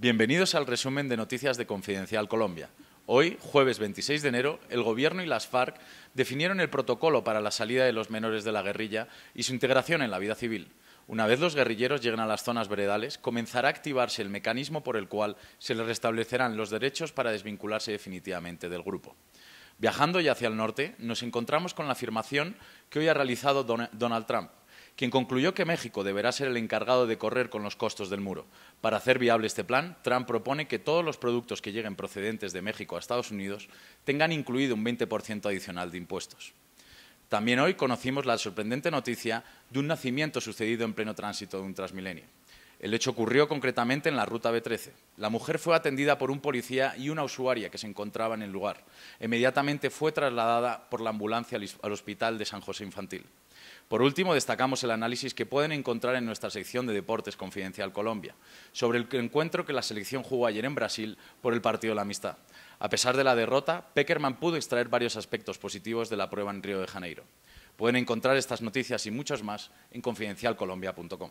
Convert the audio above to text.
Bienvenidos al resumen de noticias de Confidencial Colombia. Hoy, jueves 26 de enero, el Gobierno y las FARC definieron el protocolo para la salida de los menores de la guerrilla y su integración en la vida civil. Una vez los guerrilleros lleguen a las zonas veredales, comenzará a activarse el mecanismo por el cual se les restablecerán los derechos para desvincularse definitivamente del grupo. Viajando ya hacia el norte, nos encontramos con la afirmación que hoy ha realizado Donald Trump, quien concluyó que México deberá ser el encargado de correr con los costos del muro. Para hacer viable este plan, Trump propone que todos los productos que lleguen procedentes de México a Estados Unidos tengan incluido un 20% adicional de impuestos. También hoy conocimos la sorprendente noticia de un nacimiento sucedido en pleno tránsito de un Transmilenio. El hecho ocurrió concretamente en la ruta B13. La mujer fue atendida por un policía y una usuaria que se encontraba en el lugar. Inmediatamente fue trasladada por la ambulancia al Hospital de San José Infantil. Por último, destacamos el análisis que pueden encontrar en nuestra sección de Deportes Confidencial Colombia sobre el encuentro que la selección jugó ayer en Brasil por el partido de la amistad. A pesar de la derrota, Peckerman pudo extraer varios aspectos positivos de la prueba en Río de Janeiro. Pueden encontrar estas noticias y muchos más en confidencialcolombia.com.